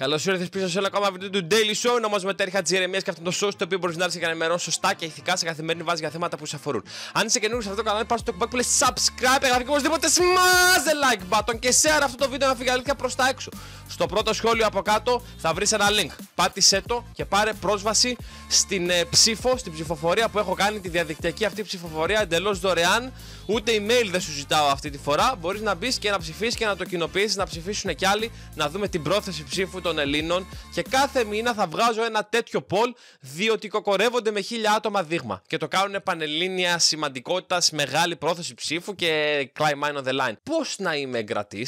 Καλώ ήρθατε πίσω σε ένα ακόμα βίντεο του Daily Show. Ονομάζομαι Τέρχα τη Τζερεμία και αυτό το show στο οποίο μπορείς να έρθεις για να ενημερώσεις σωστά και ηθικά σε καθημερινή βάση για θέματα που σε αφορούν. Αν είσαι καινούριο σε αυτό το κανάλι, πάρε το κουμπάκι που λέει subscribe, εγγραφή και οπωσδήποτε smash like button και share αυτό το βίντεο να φύγει αλήθεια προς τα έξω. Στο πρώτο σχόλιο από κάτω θα βρεις ένα link. Πάτησε το και πάρε πρόσβαση στην ε, ψήφο, στην ψηφοφορία που έχω κάνει, τη διαδικτυακή αυτή ψηφοφορία Εντελώς δωρεάν. Ούτε email δεν σου ζητάω αυτή τη φορά. Μπορείς να μπεις και να ψηφίσεις και να το κοινοποιήσεις, να ψηφίσουν κι άλλοι, να δούμε την πρόθεση ψήφου των Ελλήνων. Και κάθε μήνα θα βγάζω ένα τέτοιο poll, διότι κοκορεύονται με χίλια άτομα δείγμα. Και το κάνουν πανελλήνια σημαντικότητας, μεγάλη πρόθεση ψήφου και climb mine on the line. Πώς να είμαι εγκρατής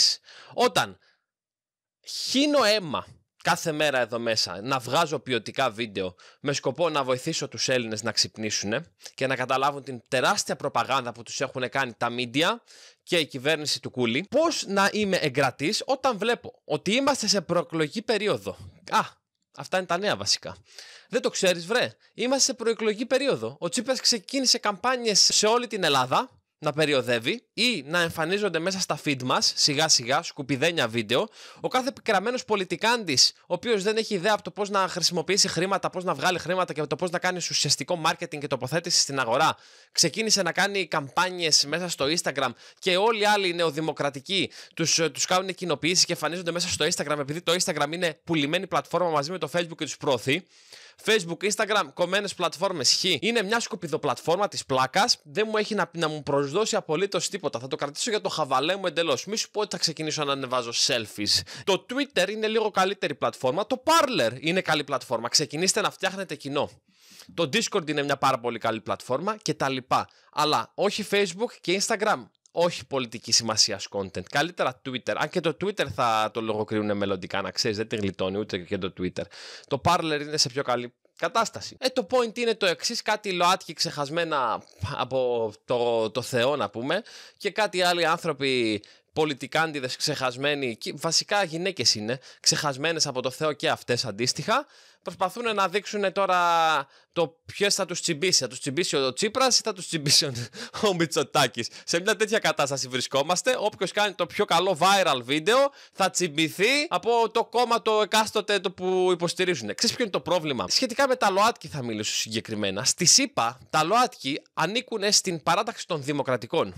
όταν χύνω αίμα κάθε μέρα εδώ μέσα να βγάζω ποιοτικά βίντεο με σκοπό να βοηθήσω τους Έλληνες να ξυπνήσουν και να καταλάβουν την τεράστια προπαγάνδα που τους έχουν κάνει τα μίντια και η κυβέρνηση του Κούλη, πώς να είμαι εγκρατής όταν βλέπω ότι είμαστε σε προεκλογική περίοδο. Α, αυτά είναι τα νέα βασικά. Δεν το ξέρεις βρε, είμαστε σε προεκλογική περίοδο. Ο Τσίπρας ξεκίνησε καμπάνιες σε όλη την Ελλάδα να περιοδεύει ή να εμφανίζονται μέσα στα feed μας σιγά σιγά σκουπιδένια βίντεο. Ο κάθε κραμένο πολιτικάντης, ο οποίος δεν έχει ιδέα από το πώς να χρησιμοποιήσει χρήματα, πώς να βγάλει χρήματα και το πώς να κάνει ουσιαστικό marketing και τοποθέτηση στην αγορά, ξεκίνησε να κάνει καμπάνιες μέσα στο Instagram και όλοι οι άλλοι νεοδημοκρατικοί τους ε, τους κάνουν κοινοποιήσει και εμφανίζονται μέσα στο Instagram επειδή το Instagram είναι πουλημένη πλατφόρμα μαζί με το Facebook και τους προωθεί. Facebook, Instagram, κομμένες πλατφόρμες χ. Είναι μια σκουπιδοπλατφόρμα της πλάκας. Δεν μου έχει να, μου προσδώσει απολύτως τίποτα. Θα το κρατήσω για το χαβαλέ μου εντελώς. Μη σου πω ότι θα ξεκινήσω να ανεβάζω selfies. Το Twitter είναι λίγο καλύτερη πλατφόρμα. Το Parler είναι καλή πλατφόρμα. Ξεκινήστε να φτιάχνετε κοινό. Το Discord είναι μια πάρα πολύ καλή πλατφόρμα και τα λοιπά. Αλλά όχι Facebook και Instagram όχι πολιτική σημασία content. Καλύτερα Twitter. Αν και το Twitter θα το λογοκρίνουν μελλοντικά, να ξέρεις, δεν τη γλιτώνει ούτε και το Twitter. Το Parler είναι σε πιο καλή κατάσταση. Ε, το point είναι το εξής: κάτι ΛΟΑΤΚΙ ξεχασμένα από το, το Θεό, να πούμε, και κάτι άλλοι άνθρωποι πολιτικάντιδες ξεχασμένοι, βασικά γυναίκες είναι, ξεχασμένες από το Θεό και αυτές αντίστοιχα, προσπαθούν να δείξουν τώρα το ποιο θα τους τσιμπήσει. Θα τους τσιμπήσει ο Τσίπρας ή θα τους τσιμπήσει ο Μητσοτάκης. Σε μια τέτοια κατάσταση βρισκόμαστε. Όποιος κάνει το πιο καλό viral βίντεο θα τσιμπηθεί από το κόμμα το εκάστοτε το που υποστηρίζουν. Ξέρεις ποιο είναι το πρόβλημα. Σχετικά με τα ΛΟΑΤΚΙ θα μιλήσω συγκεκριμένα. Στη ΣΥΠΑ τα ΛΟΑΤΚΙ ανήκουν στην παράταξη των Δημοκρατικών.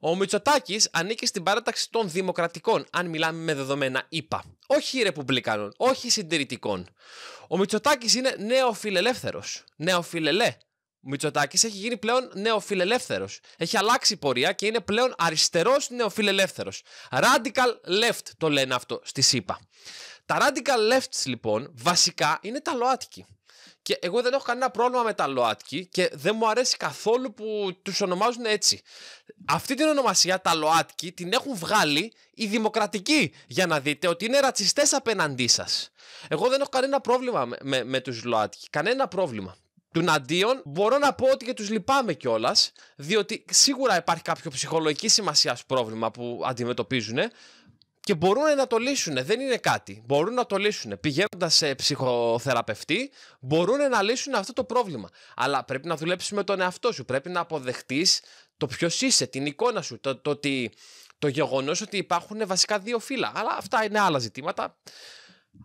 Ο Μητσοτάκη ανήκει στην παράταξη των Δημοκρατικών, αν μιλάμε με δεδομένα ΗΠΑ. Όχι Ρεπουμπλικανών, όχι συντηρητικών. Ο Μητσοτάκης είναι νέο φιλελεύθερο. Νέο Ο Μητσοτάκης έχει γίνει πλέον νέο Έχει αλλάξει πορεία και είναι πλέον αριστερός νέο Radical left το λένε αυτό στη ΣΥΠΑ. Τα radical left λοιπόν βασικά είναι τα ΛΟΑΤΚΙ. Και εγώ δεν έχω κανένα πρόβλημα με τα ΛΟΑΤΚΙ και δεν μου αρέσει καθόλου που τους ονομάζουν έτσι. Αυτή την ονομασία, τα ΛΟΑΤΚΙ, την έχουν βγάλει οι δημοκρατικοί για να δείτε ότι είναι ρατσιστές απέναντί σας. Εγώ δεν έχω κανένα πρόβλημα με, με, με τους ΛΟΑΤΚΙ. Κανένα πρόβλημα. Του αντίον, μπορώ να πω ότι και τους λυπάμαι κιόλας, διότι σίγουρα υπάρχει κάποιο ψυχολογική σημασία πρόβλημα που αντιμετωπίζουν και μπορούν να το λύσουν. Δεν είναι κάτι. Μπορούν να το λύσουν. Πηγαίνοντας σε ψυχοθεραπευτή, μπορούν να λύσουν αυτό το πρόβλημα. Αλλά πρέπει να δουλέψεις με τον εαυτό σου. Πρέπει να αποδεχτείς το ποιος είσαι, την εικόνα σου. Το, το, το, το γεγονός ότι υπάρχουν βασικά δύο φύλλα. Αλλά αυτά είναι άλλα ζητήματα.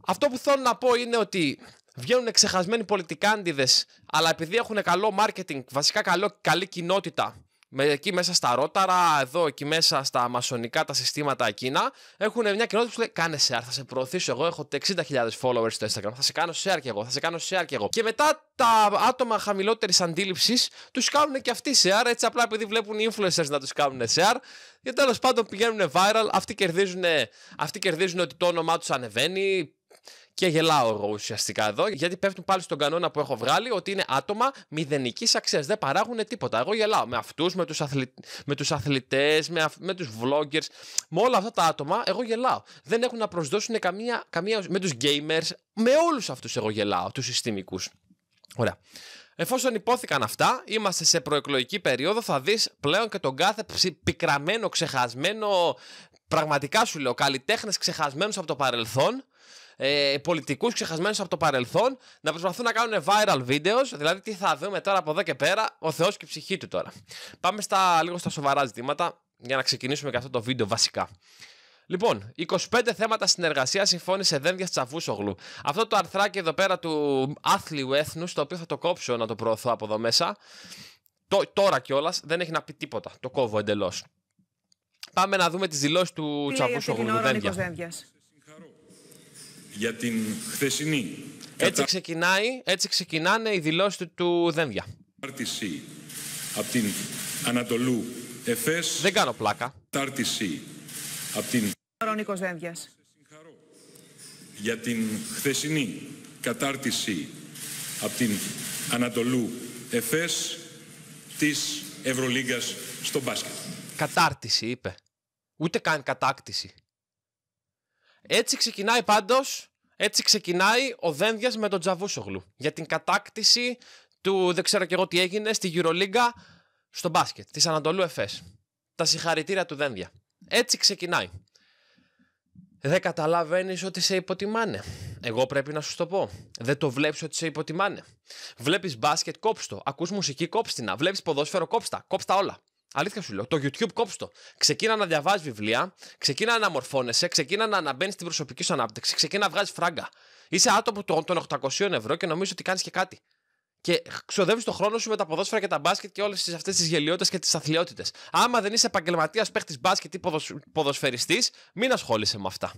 Αυτό που θέλω να πω είναι ότι βγαίνουν ξεχασμένοι πολιτικάντιδες, αλλά επειδή έχουν καλό marketing, βασικά καλή κοινότητα, εκεί μέσα στα ρόταρα, εδώ εκεί μέσα στα μασονικά τα συστήματα εκείνα, έχουν μια κοινότητα που σου λέει: Κάνε share, θα σε προωθήσω. Εγώ έχω 60.000 followers στο Instagram, θα σε κάνω share και εγώ, θα σε κάνω share και εγώ. Και μετά τα άτομα χαμηλότερης αντίληψης τους κάνουν και αυτοί share, έτσι απλά επειδή βλέπουν οι influencers να τους κάνουν share. Και τέλος πάντων πηγαίνουν viral, αυτοί κερδίζουν, αυτοί κερδίζουν ότι το όνομά τους ανεβαίνει, και γελάω εγώ ουσιαστικά εδώ, γιατί πέφτουν πάλι στον κανόνα που έχω βγάλει ότι είναι άτομα μηδενικής αξίας. Δεν παράγουν τίποτα. Εγώ γελάω με αυτούς, με τους αθλη... αθλητές, με, αυ... με τους vloggers, με όλα αυτά τα άτομα. Εγώ γελάω. Δεν έχουν να προσδώσουν καμία. καμία... με τους gamers, με όλους αυτούς εγώ γελάω, τους συστημικούς. Ωραία. Εφόσον υπόθηκαν αυτά, είμαστε σε προεκλογική περίοδο, θα δεις πλέον και τον κάθε πικραμένο, ξεχασμένο, πραγματικά σου λέω, καλλιτέχνες ξεχασμένους από το παρελθόν, ε, πολιτικούς ξεχασμένους από το παρελθόν να προσπαθούν να κάνουν viral videos. Δηλαδή, τι θα δούμε τώρα από εδώ και πέρα, ο Θεός και η ψυχή του τώρα. Πάμε στα, λίγο στα σοβαρά ζητήματα για να ξεκινήσουμε και αυτό το βίντεο βασικά. Λοιπόν, 25 θέματα συνεργασίας συμφώνησε Δένδιας Τσαβούσογλου. Αυτό το αρθράκι εδώ πέρα του άθλιου έθνους, το οποίο θα το κόψω να το προωθώ από εδώ μέσα. Το, τώρα κιόλας δεν έχει να πει τίποτα. Το κόβω εντελώς. Πάμε να δούμε τις δηλώσεις του Τσαβούσογλου. Δένδια για την χθεσινή. Έτσι, ξεκινάει, έτσι ξεκινάνε οι δηλώσεις του Δένδια. Τάρτιση από την Ανατολού Εφές. Δεν κάνω πλάκα. Τάρτιση από την... Ο Νίκος Δένδιας. Για την χθεσινή κατάρτιση από την Ανατολού Εφές της Ευρωλίγκας στο μπάσκετ. Κατάρτιση είπε. Ούτε καν κατάκτηση. Έτσι ξεκινάει πάντως, έτσι ξεκινάει ο δένδιας με τον Τζαβούσογλου για την κατάκτηση του δεν ξέρω και εγώ τι έγινε στη Euroliga στο μπάσκετ της Ανατολού Εφές. Τα συγχαρητήρια του Δένδια. Έτσι ξεκινάει. Δεν καταλαβαίνεις ότι σε υποτιμάνε. Εγώ πρέπει να σου το πω. Δεν το βλέπεις ότι σε υποτιμάνε. Βλέπεις μπάσκετ, κόψτο. Ακούς μουσική, κόψτηνα. Βλέπεις ποδόσφαιρο, κόψτα. Κόψτα όλα. Αλήθεια σου λέω. Το YouTube κόψτο. Ξεκίνα να διαβάζεις βιβλία, ξεκίνα να αναμορφώνεσαι, ξεκίνα να αναμπαίνεις στην προσωπική σου ανάπτυξη, ξεκίνα να βγάζεις φράγκα. Είσαι άτομο των 800 ευρώ και νομίζω ότι κάνεις και κάτι. Και ξοδεύεις τον χρόνο σου με τα ποδόσφαιρα και τα μπάσκετ και όλες αυτές τις γελιότητες και τις αθλειότητες. Άμα δεν είσαι επαγγελματίας παίχτης μπάσκετ ή ποδοσφαιριστής, μην ασχόλησε με αυτά.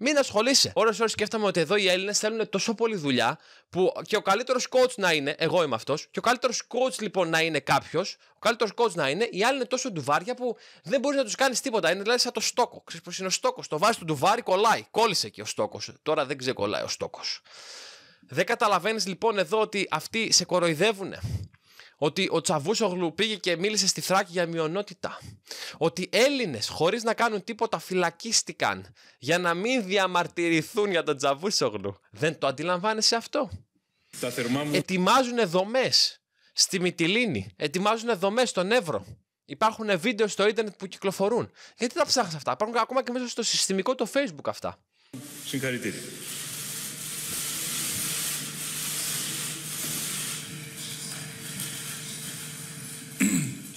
Μην ασχολείσαι. Ωρε ώρες σκέφτομαι ότι εδώ οι Έλληνες θέλουν τόσο πολύ δουλειά που και ο καλύτερος coach να είναι, εγώ είμαι αυτός, και ο καλύτερος coach λοιπόν να είναι κάποιος, ο καλύτερος coach να είναι, οι άλλοι είναι τόσο ντουβάρια που δεν μπορείς να τους κάνεις τίποτα. Είναι δηλαδή σαν το στόκο. Ξέρεις πως είναι ο στόκος. Το βάζεις του ντουβάρι, κολλάει. Κόλλησε και ο στόκος. Τώρα δεν ξεκολλάει ο στόκος. Δεν καταλαβαίνεις λοιπόν εδώ ότι αυτοί σε κοροϊδεύουν. Ότι ο Τσαβούσογλου πήγε και μίλησε στη Θράκη για μειονότητα. Ότι Έλληνες, χωρίς να κάνουν τίποτα, φυλακίστηκαν για να μην διαμαρτυρηθούν για τον Τσαβούσογλου. Δεν το αντιλαμβάνεσαι αυτό. Τα θερμά Ετοιμάζουν δομές στη Μυτιλίνη. Ετοιμάζουν δομές στον Εύρο. Υπάρχουν βίντεο στο ίντερνετ που κυκλοφορούν. Γιατί τα ψάχνεις αυτά. Υπάρχουν ακόμα και μέσα στο συστημικό το Facebook αυτά. Συγχαρητήρια.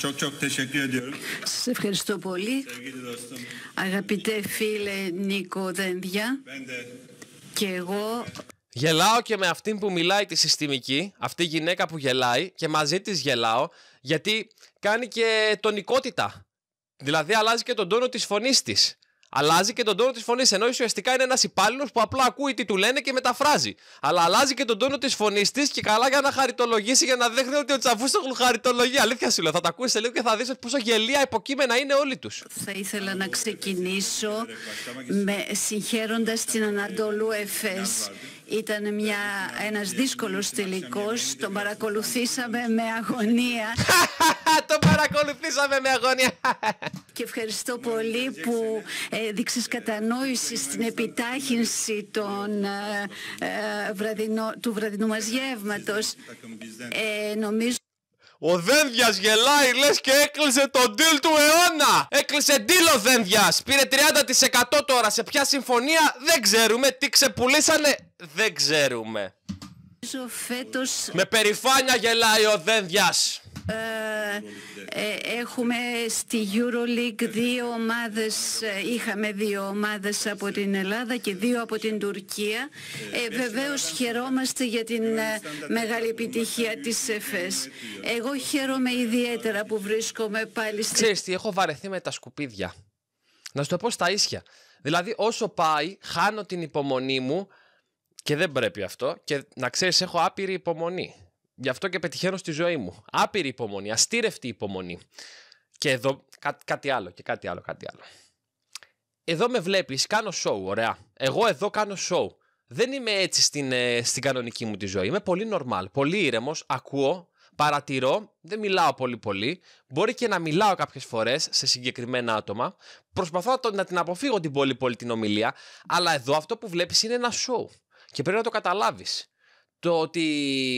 Çok Σας ευχαριστώ πολύ. Αγαπητέ φίλε Νίκο Δένδια. Και εγώ Γελάω και με αυτήν που μιλάει τη συστημική, αυτή η γυναίκα που γελάει και μαζί της γελάω γιατί κάνει και τονικότητα. Δηλαδή αλλάζει και τον τόνο της φωνής της. Αλλάζει και τον τόνο της φωνής. Ενώ ουσιαστικά είναι ένας υπάλληλος που απλά ακούει τι του λένε και μεταφράζει. Αλλά αλλάζει και τον τόνο της φωνής της και καλά για να χαριτολογήσει, για να δείχνει ότι ο έχουν χαριτολογεί. Αλήθεια σου λέω, θα τα ακούσεις λίγο και θα δεις πόσο γελία υποκείμενα είναι όλοι τους. Θα ήθελα να ξεκινήσω με συγχαίροντας την Ανατολού Εφές ήταν μια, ένας δύσκολος τελικός, τον παρακολουθήσαμε με αγωνία. τον παρακολουθήσαμε με αγωνία. Και ευχαριστώ πολύ που ε, έδειξες κατανόηση στην επιτάχυνση των, ε, ε του βραδινού μας γεύματος. Ε, νομίζω... Ο Δένδιας γελάει, λες και έκλεισε τον deal του αιώνα! Έκλεισε deal ο Δένδιας! Πήρε 30% τώρα. Σε ποια συμφωνία δεν ξέρουμε. Τι ξεπουλήσανε, δεν ξέρουμε. Με περηφάνεια γελάει ο Δένδιας. Ε, ε, έχουμε στη EuroLeague δύο ομάδες, ε, είχαμε δύο ομάδες από την Ελλάδα και δύο από την Τουρκία. Ε, βεβαίως χαιρόμαστε για την ε, μεγάλη επιτυχία της ΕΦΕΣ. Εγώ χαίρομαι ιδιαίτερα που βρίσκομαι πάλι στη... Ξέρεις τι, έχω βαρεθεί με τα σκουπίδια. Να σου το πω στα ίσια. Δηλαδή όσο πάει, χάνω την υπομονή μου και δεν πρέπει αυτό. Και να ξέρεις, έχω άπειρη υπομονή. Γι' αυτό και πετυχαίνω στη ζωή μου. Άπειρη υπομονή, αστήρευτη υπομονή. Και εδώ κά, κάτι άλλο και κάτι άλλο, κάτι άλλο. Εδώ με βλέπεις κάνω σόου, ωραία. Εγώ εδώ κάνω show. Δεν είμαι έτσι στην, ε, στην κανονική μου τη ζωή. Είμαι πολύ normal, πολύ ήρεμος. ακούω, παρατηρώ, δεν μιλάω πολύ πολύ. Μπορεί και να μιλάω κάποιες φορές σε συγκεκριμένα άτομα. Προσπαθώ να την αποφύγω την πολύ πολύ την ομιλία, αλλά εδώ αυτό που βλέπεις είναι ένα show και πρέπει να το καταλάβεις. Το ότι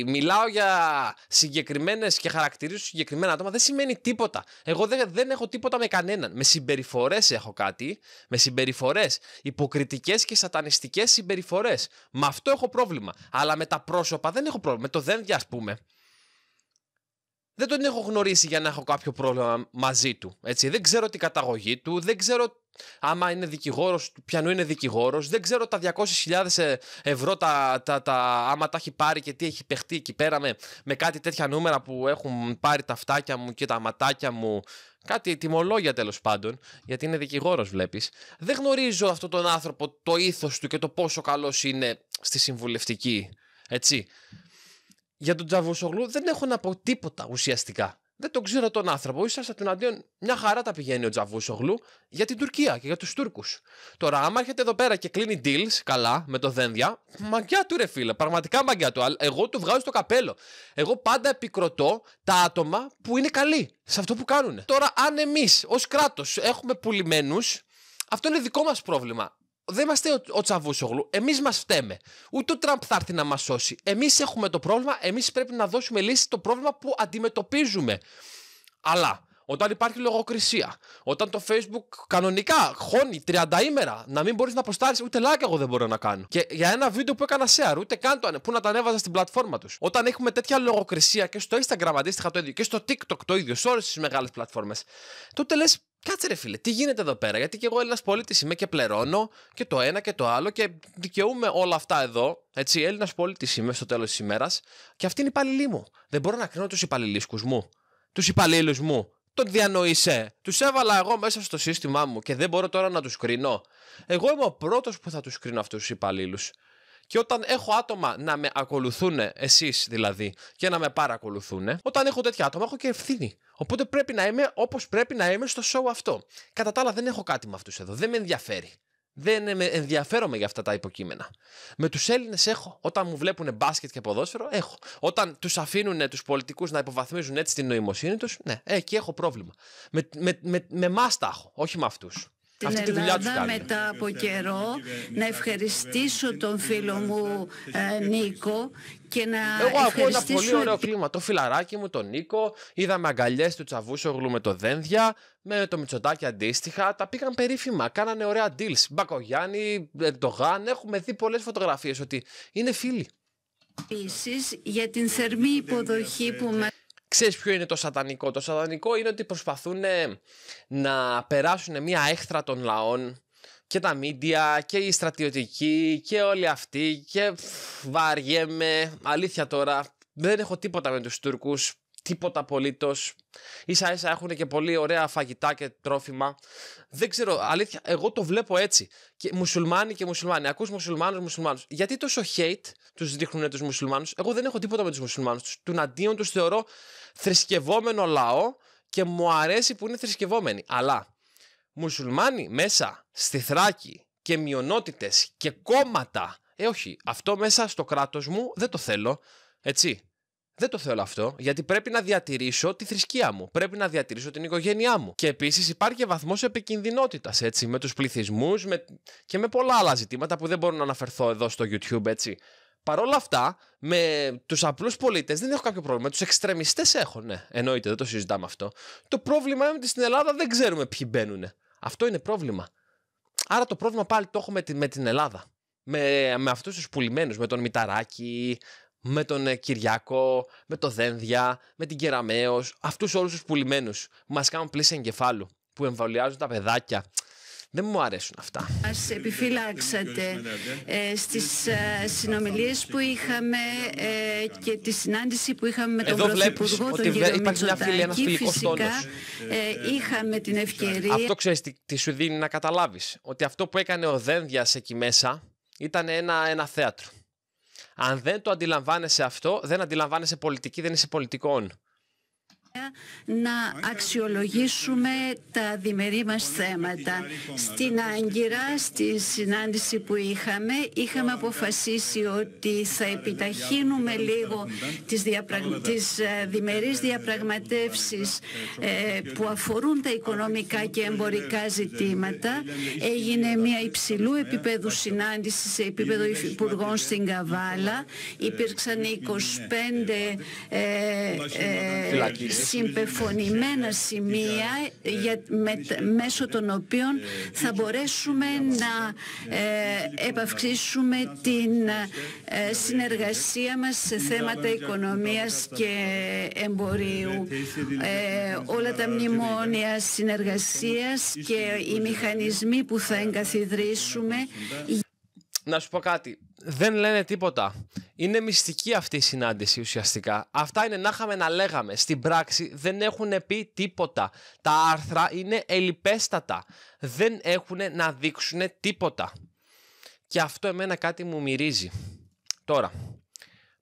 μιλάω για συγκεκριμένες και χαρακτηρίζω συγκεκριμένα άτομα δεν σημαίνει τίποτα. Εγώ δεν, έχω τίποτα με κανέναν. Με συμπεριφορές έχω κάτι. Με συμπεριφορές. Υποκριτικές και σατανιστικές συμπεριφορές. Με αυτό έχω πρόβλημα. Αλλά με τα πρόσωπα δεν έχω πρόβλημα. Με το δένδια, ας πούμε. Δεν τον έχω γνωρίσει για να έχω κάποιο πρόβλημα μαζί του. Έτσι. Δεν ξέρω την καταγωγή του, δεν ξέρω Άμα είναι δικηγόρος, πιανού είναι δικηγόρος, δεν ξέρω τα 200.000 ε, ευρώ τα, τα, τα, άμα τα έχει πάρει και τι έχει παιχτεί εκεί πέρα με, κάτι τέτοια νούμερα που έχουν πάρει τα φτάκια μου και τα ματάκια μου. Κάτι τιμολόγια τέλος πάντων, γιατί είναι δικηγόρος, βλέπεις. Δεν γνωρίζω αυτόν τον άνθρωπο, το ήθος του και το πόσο καλός είναι στη συμβουλευτική. Έτσι. Για τον Τζαβούσογλου δεν έχω να πω τίποτα ουσιαστικά δεν τον ξέρω τον άνθρωπο. Ίσα του αντίον μια χαρά τα πηγαίνει ο Τζαβούσογλου για την Τουρκία και για τους Τούρκους. Τώρα, άμα έρχεται εδώ πέρα και κλείνει deals καλά με το δένδια, μαγκιά του ρε φίλε, πραγματικά μαγκιά του. Εγώ του βγάζω στο καπέλο. Εγώ πάντα επικροτώ τα άτομα που είναι καλοί σε αυτό που κάνουν. Τώρα, αν εμείς ως κράτος έχουμε πουλημένους, αυτό είναι δικό μας πρόβλημα δεν είμαστε ο, ο Τσαβούσογλου. Εμείς μας φταίμε. Ούτε ο Τραμπ θα έρθει να μας σώσει. Εμείς έχουμε το πρόβλημα. Εμείς πρέπει να δώσουμε λύση στο πρόβλημα που αντιμετωπίζουμε. Αλλά όταν υπάρχει λογοκρισία, όταν το Facebook κανονικά χώνει 30 ημέρα, να μην μπορείς να προστάρεις ούτε like εγώ δεν μπορώ να κάνω. Και για ένα βίντεο που έκανα share, ούτε καν το που να τα ανέβαζα στην πλατφόρμα τους. Όταν έχουμε τέτοια λογοκρισία και στο Instagram αντίστοιχα το ίδιο και στο TikTok το ίδιο, σε όλες τις μεγάλες πλατφόρμες, τότε λες Κάτσε ρε φίλε, τι γίνεται εδώ πέρα, γιατί και εγώ Έλληνας πολίτης είμαι και πληρώνω και το ένα και το άλλο και δικαιούμαι όλα αυτά εδώ. Έτσι, Έλληνας πολίτης είμαι στο τέλος της ημέρας και αυτή είναι η υπαλληλή μου. Δεν μπορώ να κρίνω τους υπαλληλίσκους μου, τους υπαλλήλους μου. Τον διανοείσαι. Τους έβαλα εγώ μέσα στο σύστημά μου και δεν μπορώ τώρα να τους κρίνω. Εγώ είμαι ο πρώτος που θα τους κρίνω αυτούς τους υπαλλήλους. Και όταν έχω άτομα να με ακολουθούν, εσείς δηλαδή, και να με παρακολουθούν, όταν έχω τέτοια άτομα, έχω και ευθύνη. Οπότε πρέπει να είμαι όπως πρέπει να είμαι στο show αυτό. Κατά τα άλλα, δεν έχω κάτι με αυτούς εδώ. Δεν με ενδιαφέρει. Δεν ενδιαφέρομαι για αυτά τα υποκείμενα. Με τους Έλληνες έχω. Όταν μου βλέπουν μπάσκετ και ποδόσφαιρο, έχω. Όταν τους αφήνουν τους πολιτικούς να υποβαθμίζουν έτσι την νοημοσύνη τους, ναι, εκεί έχω πρόβλημα. Με, με, με εμάς τα έχω, όχι με αυτούς στην Αυτή Ελλάδα μετά από καιρό. Να ευχαριστήσω τον φίλο μου ε, Νίκο και να Εγώ ακούω ένα πολύ ωραίο κλίμα. Το φιλαράκι μου, τον Νίκο, είδαμε αγκαλιές του Τσαβούσογλου με το Δένδια, με το Μητσοτάκι αντίστοιχα. Τα πήγαν περίφημα, κάνανε ωραία deals. Μπακογιάννη, Ερντογάν, έχουμε δει πολλές φωτογραφίες ότι είναι φίλοι. Επίσης για την θερμή υποδοχή που μας. Ξέρεις ποιο είναι το σατανικό. Το σατανικό είναι ότι προσπαθούν να περάσουν μια έχθρα των λαών και τα μίντια και η στρατιωτικοί και όλοι αυτοί και βαριέμαι. Αλήθεια τώρα, δεν έχω τίποτα με τους Τούρκους τίποτα απολύτως. σα ίσα έχουν και πολύ ωραία φαγητά και τρόφιμα. Δεν ξέρω, αλήθεια, εγώ το βλέπω έτσι. Και μουσουλμάνοι και μουσουλμάνοι. Ακούς μουσουλμάνους, μουσουλμάνους. Γιατί τόσο hate τους δείχνουν τους μουσουλμάνους. Εγώ δεν έχω τίποτα με τους μουσουλμάνους. Τους αντίον τους θεωρώ θρησκευόμενο λαό και μου αρέσει που είναι θρησκευόμενοι. Αλλά μουσουλμάνοι μέσα στη Θράκη και μειονότητες και κόμματα. Ε, όχι. Αυτό μέσα στο κράτος μου δεν το θέλω. Έτσι. Δεν το θέλω αυτό, γιατί πρέπει να διατηρήσω τη θρησκεία μου. Πρέπει να διατηρήσω την οικογένειά μου. Και επίσης υπάρχει και βαθμός επικινδυνότητας, έτσι, με τους πληθυσμούς με... και με πολλά άλλα ζητήματα που δεν μπορώ να αναφερθώ εδώ στο YouTube, έτσι. Παρ' όλα αυτά, με τους απλούς πολίτες δεν έχω κάποιο πρόβλημα. Τους εξτρεμιστές έχω, ναι, εννοείται, δεν το συζητάμε αυτό. Το πρόβλημα είναι ότι στην Ελλάδα δεν ξέρουμε ποιοι μπαίνουν. Αυτό είναι πρόβλημα. Άρα το πρόβλημα πάλι το έχω με την, με την Ελλάδα. Με, με αυτούς τους πουλημένους, με τον Μηταράκη, με τον ε, Κυριάκο, με το Δένδια, με την Κεραμαίο, αυτούς όλους τους πουλημένους που μας κάνουν πλήση εγκεφάλου, που εμβολιάζουν τα παιδάκια. Δεν μου αρέσουν αυτά. Μα επιφύλαξατε ε, στις ε, συνομιλίες που είχαμε ε, και τη συνάντηση που είχαμε με τον Εδώ Πρωθυπουργό, τον κύριο Μητσοτάκη. Φυσικά ε, είχαμε την ευκαιρία... Αυτό ξέρεις τι, τι σου δίνει να καταλάβεις. Ότι αυτό που έκανε ο Δένδιας εκεί μέσα ήταν ένα, ένα θέατρο. Αν δεν το αντιλαμβάνεσαι αυτό, δεν αντιλαμβάνεσαι πολιτική, δεν είσαι πολιτικών να αξιολογήσουμε τα διμερή μας θέματα. Στην Άγκυρα, στη συνάντηση που είχαμε, είχαμε αποφασίσει ότι θα επιταχύνουμε λίγο τις, διαπρα... τις ε, διμερείς διαπραγματεύσεις ε, που αφορούν τα οικονομικά και εμπορικά ζητήματα. Έγινε μια υψηλού επίπεδου συνάντηση σε επίπεδο υπουργών στην Καβάλα. Υπήρξαν 25 συμπεφωνημένα σημεία μέσω των οποίων θα μπορέσουμε να ε, επαυξήσουμε την ε, συνεργασία μας σε θέματα οικονομίας και εμπορίου. Ε, όλα τα μνημόνια συνεργασίας και οι μηχανισμοί που θα εγκαθιδρύσουμε. Να σου πω κάτι δεν λένε τίποτα. Είναι μυστική αυτή η συνάντηση ουσιαστικά. Αυτά είναι να είχαμε να λέγαμε. Στην πράξη δεν έχουν πει τίποτα. Τα άρθρα είναι ελιπέστατα. Δεν έχουν να δείξουν τίποτα. Και αυτό εμένα κάτι μου μυρίζει. Τώρα,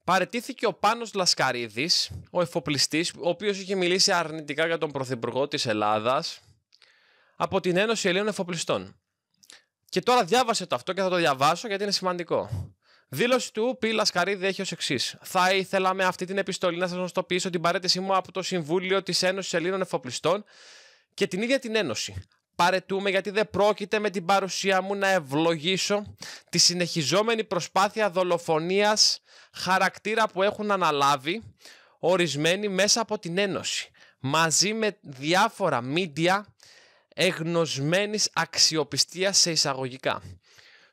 παρετήθηκε ο Πάνος Λασκαρίδης, ο εφοπλιστής, ο οποίος είχε μιλήσει αρνητικά για τον Πρωθυπουργό της Ελλάδας, από την Ένωση Ελλήνων Εφοπλιστών. Και τώρα διάβασε το αυτό και θα το διαβάσω γιατί είναι σημαντικό. Δήλωση του Π. Λασκαρίδη έχει ως εξής. Θα ήθελα με αυτή την επιστολή να σας γνωστοποιήσω την παρέτησή μου από το Συμβούλιο της Ένωσης Ελλήνων Εφοπλιστών και την ίδια την Ένωση. Παρετούμε γιατί δεν πρόκειται με την παρουσία μου να ευλογήσω τη συνεχιζόμενη προσπάθεια δολοφονίας χαρακτήρα που έχουν αναλάβει ορισμένοι μέσα από την Ένωση μαζί με διάφορα μίντια εγνωσμένης αξιοπιστίας σε εισαγωγικά.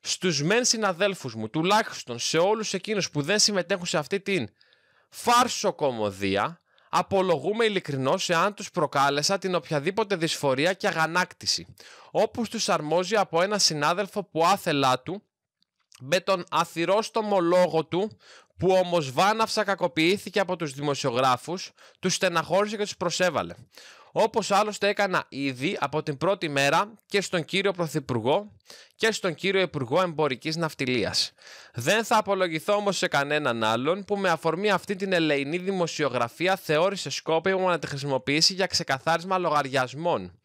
Στους μεν συναδέλφους μου, τουλάχιστον σε όλους εκείνους που δεν συμμετέχουν σε αυτή την φάρσο κομμωδία, απολογούμε ειλικρινώς εάν τους προκάλεσα την οποιαδήποτε δυσφορία και αγανάκτηση, όπως τους αρμόζει από ένα συνάδελφο που άθελά του, με τον αθυρόστομο λόγο του, που όμως βάναυσα κακοποιήθηκε από τους δημοσιογράφους, τους στεναχώρησε και τους προσέβαλε. Όπως άλλωστε έκανα ήδη από την πρώτη μέρα και στον κύριο Πρωθυπουργό και στον κύριο Υπουργό Εμπορικής Ναυτιλίας. Δεν θα απολογηθώ όμως σε κανέναν άλλον που με αφορμή αυτή την ελεηνή δημοσιογραφία θεώρησε σκόπιμο να τη χρησιμοποιήσει για ξεκαθάρισμα λογαριασμών.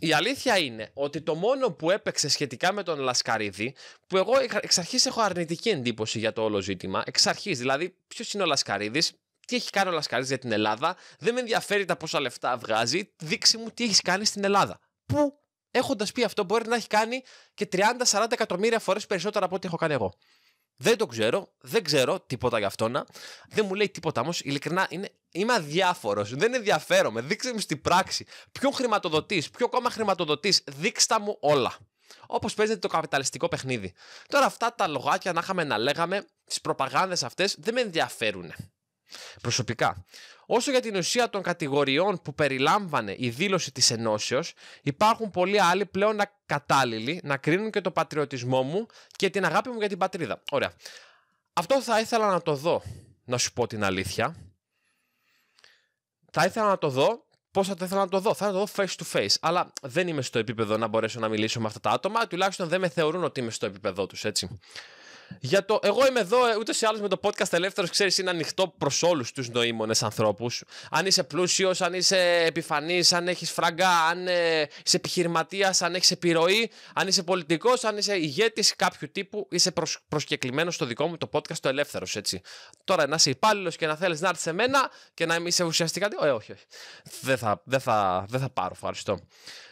Η αλήθεια είναι ότι το μόνο που έπαιξε σχετικά με τον Λασκαρίδη, που εγώ εξ αρχής έχω αρνητική εντύπωση για το όλο ζήτημα, εξ αρχής, δηλαδή ποιος είναι ο Λασκαρίδης, τι έχει κάνει ο Λασκάρης για την Ελλάδα, δεν με ενδιαφέρει τα πόσα λεφτά βγάζει, δείξε μου τι έχεις κάνει στην Ελλάδα. Που έχοντας πει αυτό μπορεί να έχει κάνει και 30-40 εκατομμύρια φορές περισσότερα από ό,τι έχω κάνει εγώ. Δεν το ξέρω, δεν ξέρω τίποτα γι' αυτό να. Δεν μου λέει τίποτα όμως. Ειλικρινά είναι, είμαι αδιάφορος. Δεν ενδιαφέρομαι. δείξε μου στην πράξη. Ποιο χρηματοδοτή, ποιο κόμμα χρηματοδοτή, δείξτε μου όλα. Όπως παίζεται το καπιταλιστικό παιχνίδι. Τώρα αυτά τα λογάκια να είχαμε να λέγαμε, τις προπαγάνδες αυτές δεν με ενδιαφέρουν προσωπικά. Όσο για την ουσία των κατηγοριών που περιλάμβανε η δήλωση της ενώσεως, υπάρχουν πολλοί άλλοι πλέον ακατάλληλοι να κρίνουν και το πατριωτισμό μου και την αγάπη μου για την πατρίδα. Ωραία. Αυτό θα ήθελα να το δω, να σου πω την αλήθεια. Θα ήθελα να το δω Πώς θα το ήθελα να το δω, θα το δω face to face. Αλλά δεν είμαι στο επίπεδο να μπορέσω να μιλήσω με αυτά τα άτομα, τουλάχιστον δεν με θεωρούν ότι είμαι στο επίπεδο τους, έτσι. Για το, εγώ είμαι εδώ ε, ούτε ή άλλως με το podcast ελεύθερος, ξέρεις, είναι ανοιχτό προς όλους τους νοήμονες ανθρώπους. Αν είσαι πλούσιος, αν είσαι επιφανής, αν έχεις φραγκά, αν ε, είσαι επιχειρηματίας, αν έχεις επιρροή, αν είσαι πολιτικός, αν είσαι ηγέτης κάποιου τύπου, είσαι προσ, προσκεκλημένος στο δικό μου το podcast το ελεύθερος, έτσι. Τώρα να είσαι υπάλληλος και να θέλεις να έρθεις σε μένα και να είσαι ουσιαστικά. Ε, όχι, όχι. Δεν θα, δεν θα, δεν θα πάρω, ευχαριστώ.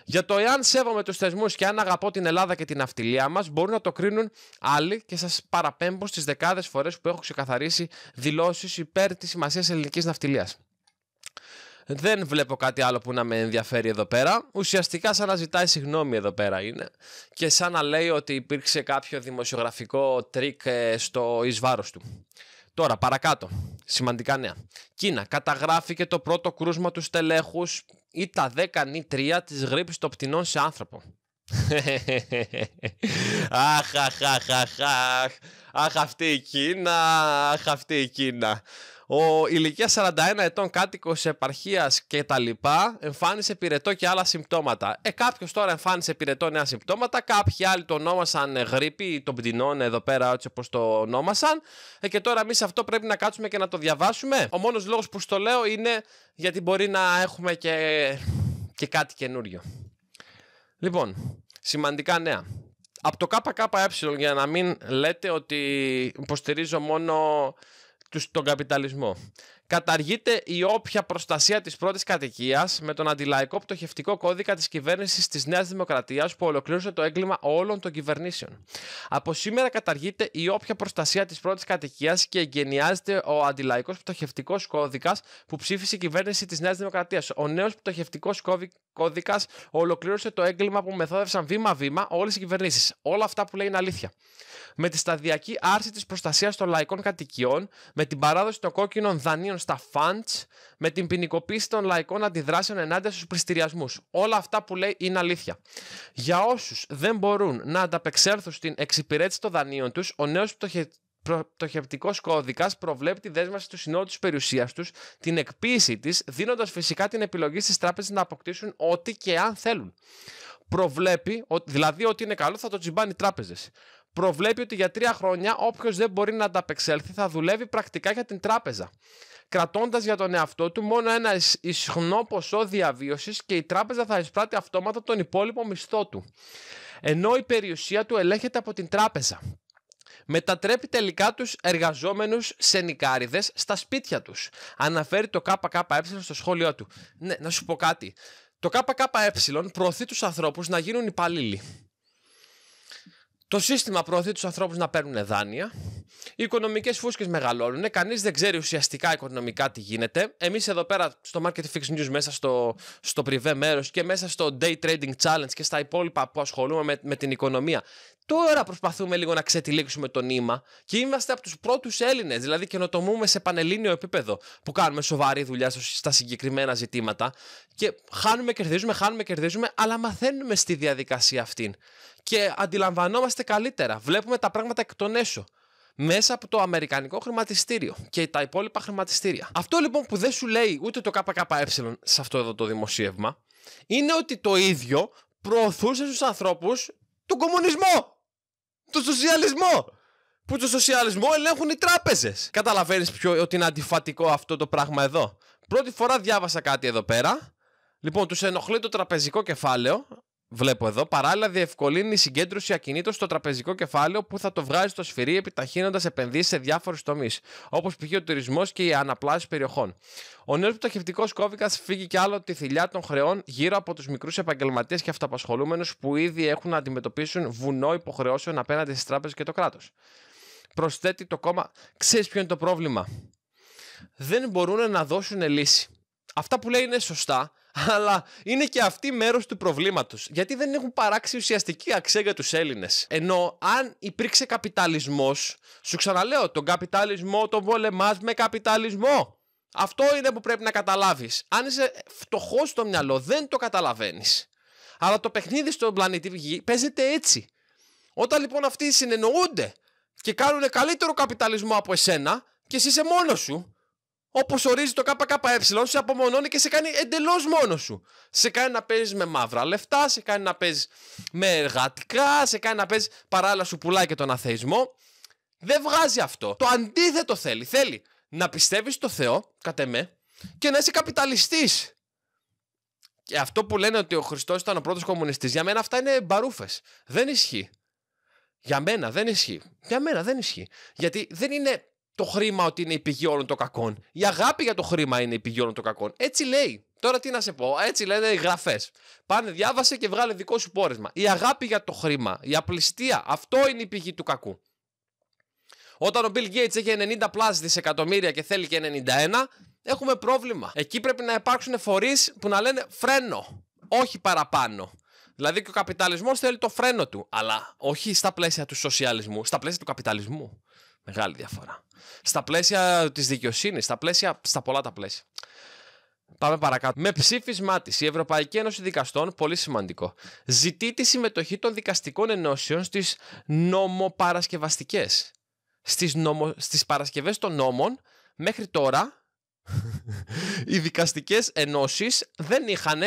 Για το εάν σέβομαι τους θεσμούς και αν αγαπώ την Ελλάδα και την αυτιλία μας, μπορούν να το κρίνουν άλλοι και σας παραπέμπω στις δεκάδες φορές που έχω ξεκαθαρίσει δηλώσεις υπέρ της σημασίας ελληνικής ναυτιλίας. Δεν βλέπω κάτι άλλο που να με ενδιαφέρει εδώ πέρα. Ουσιαστικά σαν να ζητάει συγγνώμη εδώ πέρα είναι. Και σαν να λέει ότι υπήρξε κάποιο δημοσιογραφικό τρίκ ε, στο εις του. Τώρα παρακάτω. Σημαντικά νέα. Κίνα καταγράφηκε το πρώτο κρούσμα του ή τα 10 νη 3 της γρήπης των πτηνών σε άνθρωπο. αχ, αχ, αχ, αχ, αχ, αυτή η Κίνα, αχ, ο ηλικίας 41 ετών κάτοικος επαρχίας και τα λοιπά εμφάνισε πυρετό και άλλα συμπτώματα. Ε, κάποιος τώρα εμφάνισε πυρετό νέα συμπτώματα, κάποιοι άλλοι το ονόμασαν γρήπη τον πτηνών εδώ πέρα, έτσι όπως το ονόμασαν. Ε, και τώρα εμείς αυτό πρέπει να κάτσουμε και να το διαβάσουμε. Ο μόνος λόγος που στο λέω είναι γιατί μπορεί να έχουμε και, και κάτι καινούριο. Λοιπόν, σημαντικά νέα. Από το ΚΚΕ για να μην λέτε ότι υποστηρίζω μόνο τον καπιταλισμό. Καταργείται η όποια προστασία της πρώτης κατοικίας με τον αντιλαϊκό πτωχευτικό κώδικα της κυβέρνησης της Νέας Δημοκρατίας που ολοκλήρωσε το έγκλημα όλων των κυβερνήσεων. Από σήμερα καταργείται η όποια προστασία της πρώτης κατοικίας και εγγενιάζεται ο αντιλαϊκός πτωχευτικός κώδικας που ψήφισε η κυβέρνηση της Νέας Δημοκρατίας. Ο νέος πτωχευτικός κώδικας ολοκλήρωσε το έγκλημα που μεθόδευσαν βήμα-βήμα όλες οι κυβερνήσεις. Όλα αυτά που λέει είναι αλήθεια. Με τη σταδιακή άρση της προστασίας των λαϊκών κατοικιών, με την παράδοση των κόκκινων δανείων στα funds, με την ποινικοποίηση των λαϊκών αντιδράσεων ενάντια στους πληστηριασμούς. Όλα αυτά που λέει είναι αλήθεια. Για όσους δεν μπορούν να ανταπεξέλθουν στην εξυπηρέτηση των δανείων τους, ο νέος πτωχευτικό κώδικας προβλέπει τη δέσμευση του συνόλου της περιουσίας τους, την εκποίησή της, δίνοντας φυσικά την επιλογή στις τράπεζες να αποκτήσουν ό,τι και αν θέλουν. Προβλέπει, δηλαδή ότι είναι καλό θα το τσιμπάνε οι τράπεζες. Προβλέπει ότι για τρία χρόνια όποιος δεν μπορεί να ανταπεξέλθει θα δουλεύει πρακτικά για την τράπεζα. Κρατώντας για τον εαυτό του μόνο ένα ισχνό ποσό διαβίωσης και η τράπεζα θα εισπράττει αυτόματα τον υπόλοιπο μισθό του. Ενώ η περιουσία του ελέγχεται από την τράπεζα μετατρέπει τελικά τους εργαζόμενους σε νικάριδες στα σπίτια τους. Αναφέρει το ΚΚΕ στο σχόλιο του. Ναι, να σου πω κάτι. Το ΚΚΕ προωθεί τους ανθρώπους να γίνουν υπαλλήλοι. Το σύστημα προωθεί τους ανθρώπους να παίρνουν δάνεια. Οι οικονομικές φούσκες μεγαλώνουν. Κανείς δεν ξέρει ουσιαστικά οικονομικά τι γίνεται. Εμείς εδώ πέρα στο Market Fix News, μέσα στο, στο πριβέ μέρος και μέσα στο Day Trading Challenge και στα υπόλοιπα που ασχολούμαι με, με την οικονομία, Τώρα προσπαθούμε λίγο να ξετυλίξουμε το νήμα και είμαστε από τους πρώτους Έλληνες, δηλαδή καινοτομούμε σε πανελλήνιο επίπεδο που κάνουμε σοβαρή δουλειά στα συγκεκριμένα ζητήματα και χάνουμε, κερδίζουμε, χάνουμε, κερδίζουμε, αλλά μαθαίνουμε στη διαδικασία αυτήν και αντιλαμβανόμαστε καλύτερα. Βλέπουμε τα πράγματα εκ των έσω μέσα από το Αμερικανικό χρηματιστήριο και τα υπόλοιπα χρηματιστήρια. Αυτό λοιπόν που δεν σου λέει ούτε το ΚΚΕ σε αυτό εδώ το δημοσίευμα είναι ότι το ίδιο προωθούσε στους ανθρώπους τον κομμουνισμό. Το σοσιαλισμό! Που το σοσιαλισμό ελέγχουν οι τράπεζες. Καταλαβαίνεις ότι είναι αντιφατικό αυτό το πράγμα εδώ. Πρώτη φορά διάβασα κάτι εδώ πέρα. Λοιπόν, τους ενοχλεί το τραπεζικό κεφάλαιο βλέπω εδώ, παράλληλα διευκολύνει η συγκέντρωση ακινήτων στο τραπεζικό κεφάλαιο που θα το βγάζει στο σφυρί επιταχύνοντας επενδύσεις σε διάφορους τομείς, όπως π.χ. ο τουρισμός και η αναπλάση περιοχών. Ο νέος πτωχευτικό κώδικας φύγει κι άλλο τη θηλιά των χρεών γύρω από τους μικρούς επαγγελματίες και αυτοπασχολούμενου που ήδη έχουν να αντιμετωπίσουν βουνό υποχρεώσεων απέναντι στις τράπεζες και το κράτος. Προσθέτει το κόμμα, ξέρεις ποιο είναι το πρόβλημα. Δεν μπορούν να δώσουν λύση. Αυτά που λέει είναι σωστά, αλλά είναι και αυτή μέρος του προβλήματος. Γιατί δεν έχουν παράξει ουσιαστική αξία για τους Έλληνες. Ενώ αν υπήρξε καπιταλισμός, σου ξαναλέω, τον καπιταλισμό τον πολεμά με καπιταλισμό. Αυτό είναι που πρέπει να καταλάβεις. Αν είσαι φτωχός στο μυαλό, δεν το καταλαβαίνεις. Αλλά το παιχνίδι στον πλανήτη Γη παίζεται έτσι. Όταν λοιπόν αυτοί συνεννοούνται και κάνουν καλύτερο καπιταλισμό από εσένα και εσύ είσαι μόνος σου, όπως ορίζει το ΚΚΕ, σε απομονώνει και σε κάνει εντελώς μόνος σου. Σε κάνει να παίζεις με μαύρα λεφτά, σε κάνει να παίζεις με εργατικά, σε κάνει να παίζεις παράλληλα σου πουλάει και τον αθεισμό. Δεν βγάζει αυτό. Το αντίθετο θέλει. Θέλει να πιστεύεις στο Θεό, κατά εμέ, και να είσαι καπιταλιστής. Και αυτό που λένε ότι ο Χριστός ήταν ο πρώτος κομμουνιστής, για μένα αυτά είναι μπαρούφες. Δεν ισχύει. Για μένα δεν ισχύει. Για μένα δεν ισχύει. Γιατί δεν είναι το χρήμα ότι είναι η πηγή όλων των κακών. Η αγάπη για το χρήμα είναι η πηγή όλων των κακών. Έτσι λέει. Τώρα τι να σε πω, έτσι λένε οι γραφές. Πάνε, διάβασε και βγάλε δικό σου πόρισμα. Η αγάπη για το χρήμα, η απληστία, αυτό είναι η πηγή του κακού. Όταν ο Bill Gates έχει 90 πλάσ δισεκατομμύρια και θέλει και 91, έχουμε πρόβλημα. Εκεί πρέπει να υπάρξουν φορείς που να λένε φρένο, όχι παραπάνω. Δηλαδή και ο καπιταλισμός θέλει το φρένο του, αλλά όχι στα πλαίσια του σοσιαλισμού, στα πλαίσια του καπιταλισμού. Μεγάλη διαφορά. Στα πλαίσια της δικαιοσύνης, στα, πλαίσια, στα πολλά τα πλαίσια. Πάμε παρακάτω. Με ψήφισμά της, η Ευρωπαϊκή Ένωση Δικαστών, πολύ σημαντικό, ζητεί τη συμμετοχή των δικαστικών ενώσεων στις νομοπαρασκευαστικές. Στις νομο... στις παρασκευές των νόμων, μέχρι τώρα, οι δικαστικές ενώσεις δεν είχαν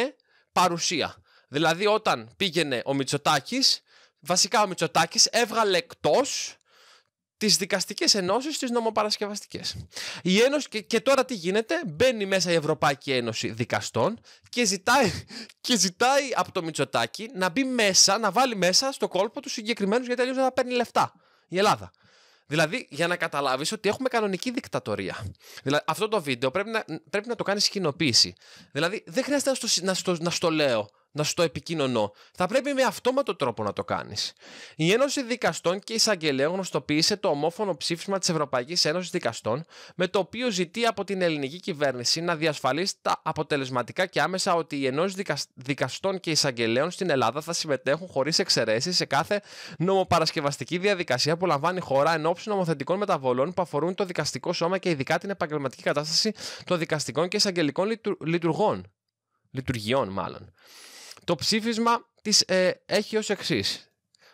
παρουσία. Δηλαδή, όταν πήγαινε ο Μητσοτάκης, βασικά ο Μητσοτάκης έβγαλε εκτός τις δικαστικές ενώσεις, τι νομοπαρασκευαστικές. Η Ένωση, και, και, τώρα τι γίνεται, μπαίνει μέσα η Ευρωπαϊκή Ένωση Δικαστών και ζητάει, και ζητάει από το Μητσοτάκι να μπει μέσα, να βάλει μέσα στο κόλπο τους συγκεκριμένους, γιατί αλλιώς δεν θα παίρνει λεφτά η Ελλάδα. Δηλαδή, για να καταλάβεις ότι έχουμε κανονική δικτατορία. Δηλαδή, αυτό το βίντεο πρέπει να, πρέπει να το κάνεις κοινοποίηση. Δηλαδή, δεν χρειάζεται να στο, να, στο, να στο λέω να σου το επικοινωνώ. Θα πρέπει με αυτόματο τρόπο να το κάνεις. Η Ένωση Δικαστών και Εισαγγελέων γνωστοποίησε το ομόφωνο ψήφισμα της Ευρωπαϊκής Ένωσης Δικαστών, με το οποίο ζητεί από την ελληνική κυβέρνηση να διασφαλίσει τα αποτελεσματικά και άμεσα ότι οι Ένωση Δικαστών και Εισαγγελέων στην Ελλάδα θα συμμετέχουν χωρίς εξαιρέσεις σε κάθε νομοπαρασκευαστική διαδικασία που λαμβάνει η χώρα εν ώψη νομοθετικών μεταβολών που αφορούν το δικαστικό σώμα και ειδικά την επαγγελματική κατάσταση των δικαστικών και εισαγγελικών λειτουργών. Λειτουργιών, μάλλον. Το ψήφισμα της, ε, έχει ως εξής.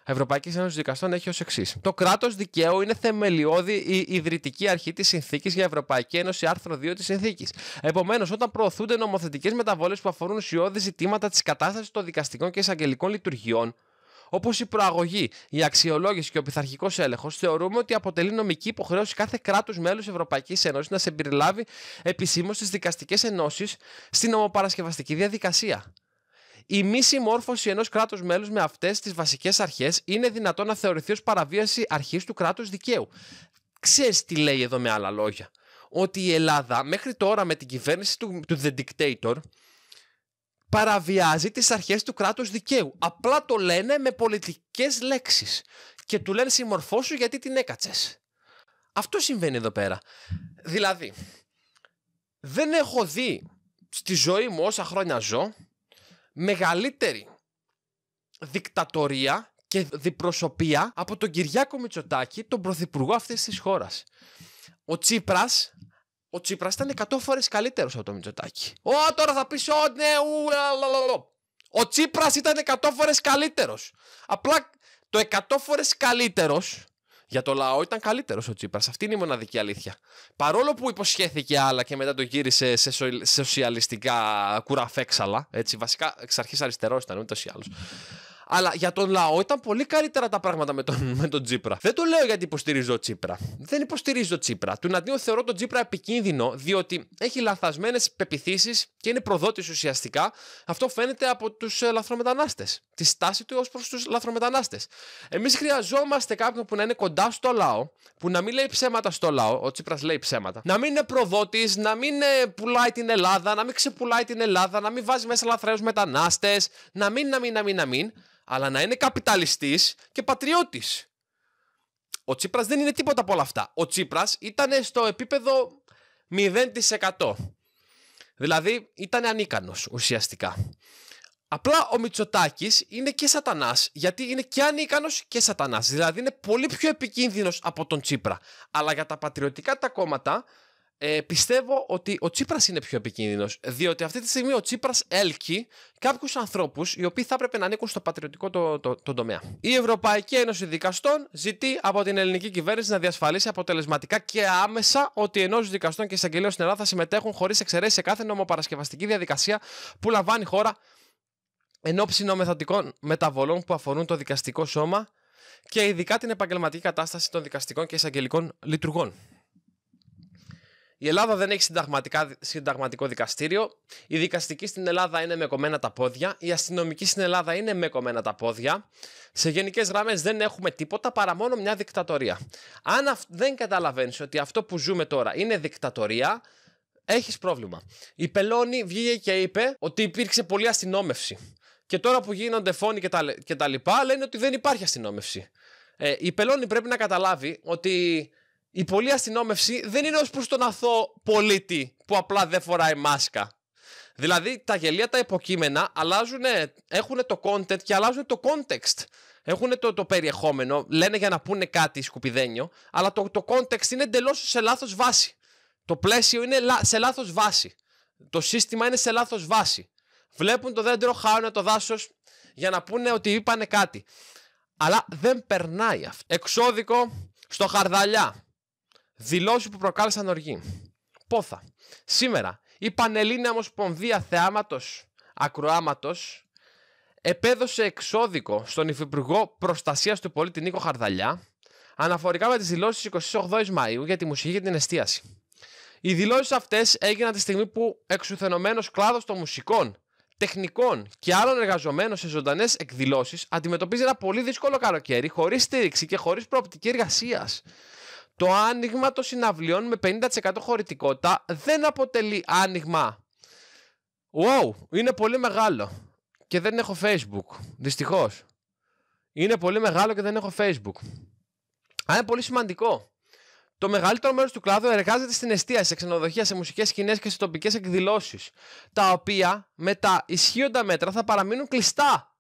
Ευρωπαϊκής Ένωσης Δικαστών έχει ως εξής. Το κράτος δικαίου είναι θεμελιώδη η ιδρυτική αρχή της συνθήκης για Ευρωπαϊκή Ένωση, άρθρο 2 της συνθήκης. Επομένως, όταν προωθούνται νομοθετικές μεταβολές που αφορούν ουσιώδη ζητήματα της κατάστασης των δικαστικών και εισαγγελικών λειτουργιών, Όπως η προαγωγή, η αξιολόγηση και ο πειθαρχικός έλεγχος, θεωρούμε ότι αποτελεί νομική υποχρέωση κάθε κράτους μέλους Ευρωπαϊκής Ένωσης να συμπεριλάβει επισήμως τις δικαστικές ενώσεις στην νομοπαρασκευαστική διαδικασία. Η μη συμμόρφωση ενός κράτους μέλους με αυτές τις βασικές αρχές είναι δυνατό να θεωρηθεί ως παραβίαση αρχής του κράτους δικαίου. Ξέρεις τι λέει εδώ με άλλα λόγια. Ότι η Ελλάδα μέχρι τώρα με την κυβέρνηση του, του The Dictator παραβιάζει τις αρχές του κράτους δικαίου. Απλά το λένε με πολιτικές λέξεις. Και του λένε συμμορφώσου γιατί την έκατσες. Αυτό συμβαίνει εδώ πέρα. Δηλαδή, δεν έχω δει στη ζωή μου όσα χρόνια ζω μεγαλύτερη δικτατορία και διπροσωπεία από τον Κυριάκο Μητσοτάκη, τον πρωθυπουργό αυτής της χώρας. Ο Τσίπρας ο Τσίπρας ήταν 100 φορές καλύτερος από τον Μητσοτάκη. Ω, τώρα θα πεις, Ω, ναι, ου, Ο Τσίπρας ήταν 100 φορές καλύτερος. Απλά το 100 φορές καλύτερος για το λαό ήταν καλύτερος ο Τσίπρας. Αυτή είναι η μοναδική αλήθεια. Παρόλο που υποσχέθηκε άλλα και μετά το γύρισε σε, σοσιαλιστικά κουραφέξαλα. Έτσι, βασικά εξ αρχής αριστερός ήταν ούτως ή άλλως. Αλλά για τον λαό ήταν πολύ καλύτερα τα πράγματα με τον, με τον Τσίπρα. Δεν το λέω γιατί υποστηρίζω Τσίπρα. Δεν υποστηρίζω Τσίπρα. Του να δίνω θεωρώ τον Τσίπρα επικίνδυνο, διότι έχει λαθασμένε πεπιθήσεις και είναι προδότης ουσιαστικά. Αυτό φαίνεται από τους ε, λαθρομετανάστες. Τη στάση του ως προς τους λαθρομετανάστες. Εμείς χρειαζόμαστε κάποιον που να είναι κοντά στο λαό, που να μην λέει ψέματα στο λαό. Ο Τσίπρας λέει ψέματα. Να μην είναι προδότης, να μην ε, πουλάει την Ελλάδα, να μην ξεπουλάει την Ελλάδα, να μην βάζει μέσα λαθρέου μετανάστες, να μην, να μην, να μην, να μην αλλά να είναι καπιταλιστής και πατριώτης. Ο Τσίπρας δεν είναι τίποτα από όλα αυτά. Ο Τσίπρας ήταν στο επίπεδο 0%. Δηλαδή ήταν ανίκανος ουσιαστικά. Απλά ο Μητσοτάκης είναι και σατανάς, γιατί είναι και ανίκανος και σατανάς. Δηλαδή είναι πολύ πιο επικίνδυνος από τον Τσίπρα. Αλλά για τα πατριωτικά τα κόμματα ε, πιστεύω ότι ο Τσίπρας είναι πιο επικίνδυνος. Διότι αυτή τη στιγμή ο Τσίπρας έλκει κάποιους ανθρώπους οι οποίοι θα έπρεπε να ανήκουν στο πατριωτικό το, το, τομέα. Η Ευρωπαϊκή Ένωση Δικαστών ζητεί από την ελληνική κυβέρνηση να διασφαλίσει αποτελεσματικά και άμεσα ότι ενός δικαστών και εισαγγελέων στην Ελλάδα θα συμμετέχουν χωρίς εξαιρέσεις σε κάθε νομοπαρασκευαστική διαδικασία που λαμβάνει η χώρα εν ώψη νομοθετικών μεταβολών που αφορούν το δικαστικό σώμα και ειδικά την επαγγελματική κατάσταση των δικαστικών και εισαγγελικών λειτουργών. Η Ελλάδα δεν έχει συνταγματικό δικαστήριο. Η δικαστική στην Ελλάδα είναι με κομμένα τα πόδια. Η αστυνομική στην Ελλάδα είναι με κομμένα τα πόδια. Σε γενικές γραμμές δεν έχουμε τίποτα παρά μόνο μια δικτατορία. Αν δεν καταλαβαίνεις ότι αυτό που ζούμε τώρα είναι δικτατορία, έχεις πρόβλημα. Η Πελώνη βγήκε και είπε ότι υπήρξε πολλή αστυνόμευση. Και τώρα που γίνονται φόνοι και τα, και τα λοιπά, λένε ότι δεν υπάρχει αστυνόμευση. Ε, η Πελώνη πρέπει να καταλάβει ότι η πολλή αστυνόμευση δεν είναι ως προς τον αθώο πολίτη που απλά δεν φοράει μάσκα. Δηλαδή τα γελία τα υποκείμενα αλλάζουν, έχουν το content και αλλάζουν το context. Έχουν το, το περιεχόμενο, λένε για να πούνε κάτι σκουπιδένιο, αλλά το, το context είναι εντελώς σε λάθος βάση. Το πλαίσιο είναι σε λάθος βάση. Το σύστημα είναι σε λάθος βάση. Βλέπουν το δέντρο, χάουν το δάσος για να πούνε ότι είπανε κάτι. Αλλά δεν περνάει αυτό. Εξώδικο στο χαρδαλιά. Δηλώσεις που προκάλεσαν οργή. Πόθα. Σήμερα η Πανελλήνια Ομοσπονδία θεάματος, ακροαματο επέδωσε εξώδικο στον Υφυπουργό Προστασίας του Πολίτη Νίκο Χαρδαλιά αναφορικά με τις δηλώσεις της 28 Μαου για τη μουσική και την εστίαση. Οι δηλώσεις αυτές έγιναν τη στιγμή που εξουθενωμένος κλάδος των μουσικών, τεχνικών και άλλων εργαζομένων σε ζωντανές εκδηλώσεις, αντιμετωπίζει ένα πολύ δύσκολο καλοκαίρι χωρίς στήριξη και χωρίς προοπτική εργασίας. Το άνοιγμα των συναυλίων με 50% χωρητικότητα δεν αποτελεί άνοιγμα. Wow, είναι πολύ μεγάλο. Και δεν έχω Facebook. Δυστυχώς. Είναι πολύ μεγάλο και δεν έχω Facebook. Αλλά είναι πολύ σημαντικό. Το μεγαλύτερο μέρος του κλάδου εργάζεται στην εστίαση, σε ξενοδοχεία, σε μουσικές σκηνές και σε τοπικές εκδηλώσεις. Τα οποία με τα ισχύοντα μέτρα θα παραμείνουν κλειστά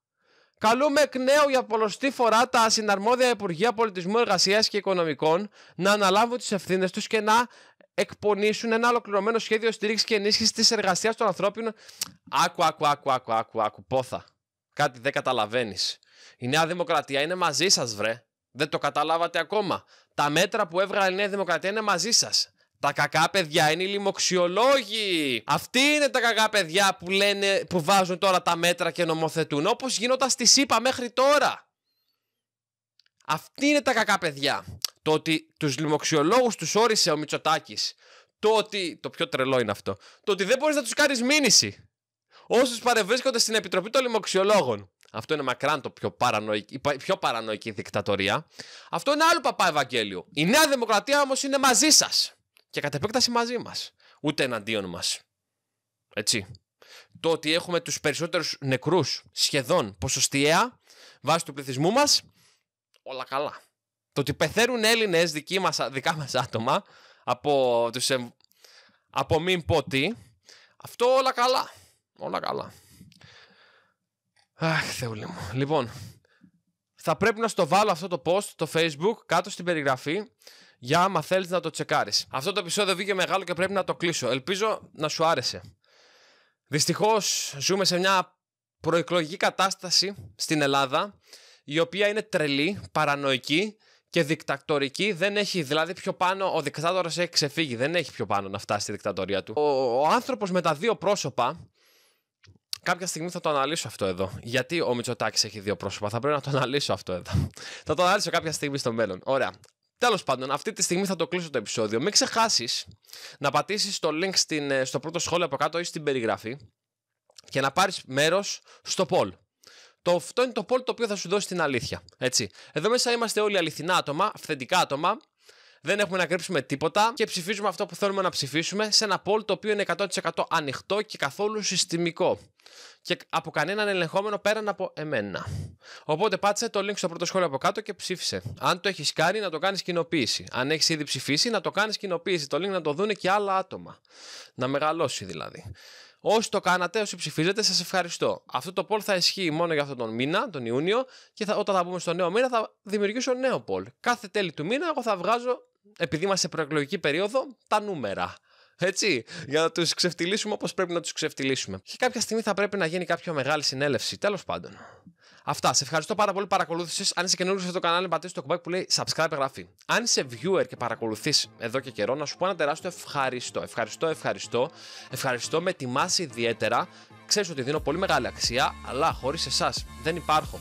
Καλούμε εκ νέου για πολλωστή φορά τα συναρμόδια Υπουργεία Πολιτισμού, Εργασίας και Οικονομικών να αναλάβουν τις ευθύνες τους και να εκπονήσουν ένα ολοκληρωμένο σχέδιο στήριξης και ενίσχυσης της εργασίας των ανθρώπινων. Άκου, άκου, άκου, άκου, άκου, άκου, πόθα. Κάτι δεν καταλαβαίνεις. Η Νέα Δημοκρατία είναι μαζί σας, βρε. Δεν το καταλάβατε ακόμα. Τα μέτρα που έβγαλε η Νέα Δημοκρατία είναι μαζί σας. Τα κακά παιδιά είναι οι λοιμοξιολόγοι. Αυτοί είναι τα κακά παιδιά που, λένε, που βάζουν τώρα τα μέτρα και νομοθετούν, όπως γινόταν στη ΣΥΠΑ μέχρι τώρα. Αυτοί είναι τα κακά παιδιά. Το ότι τους λοιμοξιολόγους τους όρισε ο Μητσοτάκης. Το ότι. Το πιο τρελό είναι αυτό. Το ότι δεν μπορείς να τους κάνεις μήνυση. Όσους παρευρίσκονται στην Επιτροπή των Λοιμοξιολόγων. Αυτό είναι μακράν το πιο παρανοϊκή, η πιο παρανοϊκή δικτατορία. Αυτό είναι άλλο παπά Ευαγγέλιο. Η Νέα Δημοκρατία όμως είναι μαζί σας και κατ' επέκταση μαζί μας. Ούτε εναντίον μας. Έτσι. Το ότι έχουμε τους περισσότερους νεκρούς, σχεδόν ποσοστιαία βάσει του πληθυσμού μας, όλα καλά. Το ότι πεθαίνουν Έλληνες δικά μας άτομα από, τους, από μην πω αυτό όλα καλά. Όλα καλά. Αχ, Θεούλη μου. Λοιπόν, θα πρέπει να στο βάλω αυτό το post το facebook κάτω στην περιγραφή για άμα θέλεις να το τσεκάρεις. Αυτό το επεισόδιο βγήκε μεγάλο και πρέπει να το κλείσω. Ελπίζω να σου άρεσε. Δυστυχώς ζούμε σε μια προεκλογική κατάσταση στην Ελλάδα η οποία είναι τρελή, παρανοϊκή και δικτατορική. Δεν έχει, δηλαδή, πιο πάνω. Ο δικτάτορας έχει ξεφύγει. Δεν έχει πιο πάνω να φτάσει στη δικτατορία του. Ο, ο άνθρωπος με τα δύο πρόσωπα. Κάποια στιγμή θα το αναλύσω αυτό εδώ. Γιατί ο Μητσοτάκης έχει δύο πρόσωπα. Θα πρέπει να το αναλύσω αυτό εδώ. θα το αναλύσω κάποια στιγμή στο μέλλον. Ωραία. Τέλος πάντων, αυτή τη στιγμή θα το κλείσω το επεισόδιο. Μην ξεχάσεις να πατήσεις το link στην, ε, στο πρώτο σχόλιο από κάτω ή στην περιγραφή και να πάρεις μέρος στο poll. Το, αυτό είναι το poll το οποίο θα σου δώσει την αλήθεια. Έτσι. Εδώ μέσα είμαστε όλοι αληθινά άτομα, αυθεντικά άτομα, δεν έχουμε να κρύψουμε τίποτα και ψηφίζουμε αυτό που θέλουμε να ψηφίσουμε σε ένα poll το οποίο είναι 100% ανοιχτό και καθόλου συστημικό. Και από κανέναν ελεγχόμενο πέραν από εμένα. Οπότε πάτσε το link στο πρώτο σχόλιο από κάτω και ψήφισε. Αν το έχεις κάνει, να το κάνεις κοινοποίηση. Αν έχεις ήδη ψηφίσει, να το κάνεις κοινοποίηση. Το link να το δουν και άλλα άτομα. Να μεγαλώσει δηλαδή. Όσοι το κάνατε, όσοι ψηφίζετε, σας ευχαριστώ. Αυτό το poll θα ισχύει μόνο για αυτόν τον μήνα, τον Ιούνιο, και θα, όταν θα μπούμε στο νέο μήνα θα δημιουργήσω νέο poll. Κάθε τέλη του μήνα εγώ θα βγάζω επειδή είμαστε σε προεκλογική περίοδο, τα νούμερα. Έτσι, για να τους ξεφτυλίσουμε όπως πρέπει να τους ξεφτυλίσουμε. Και κάποια στιγμή θα πρέπει να γίνει κάποια μεγάλη συνέλευση. Τέλος πάντων. Αυτά. Σε ευχαριστώ πάρα πολύ που παρακολούθησες. Αν είσαι καινούριο το κανάλι, πατήστε το κουμπάκι που λέει subscribe εγγραφή. Αν είσαι viewer και παρακολουθείς εδώ και καιρό, να σου πω ένα τεράστιο ευχαριστώ. Ευχαριστώ, ευχαριστώ. Ευχαριστώ, με τιμάς ιδιαίτερα. Ξέρεις ότι δίνω πολύ μεγάλη αξία, αλλά χωρίς εσάς δεν υπάρχω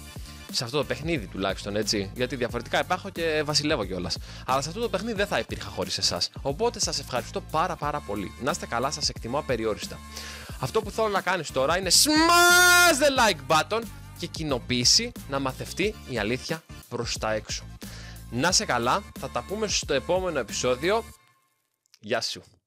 σε αυτό το παιχνίδι τουλάχιστον έτσι. Γιατί διαφορετικά υπάρχω και βασιλεύω κιόλας. Αλλά σε αυτό το παιχνίδι δεν θα υπήρχα χωρίς εσάς. Οπότε σας ευχαριστώ πάρα πάρα πολύ. Να είστε καλά, σας εκτιμώ απεριόριστα. Αυτό που θέλω να κάνεις τώρα είναι smash the like button και κοινοποίηση να μαθευτεί η αλήθεια προς τα έξω. Να σε καλά, θα τα πούμε στο επόμενο επεισόδιο. Γεια σου!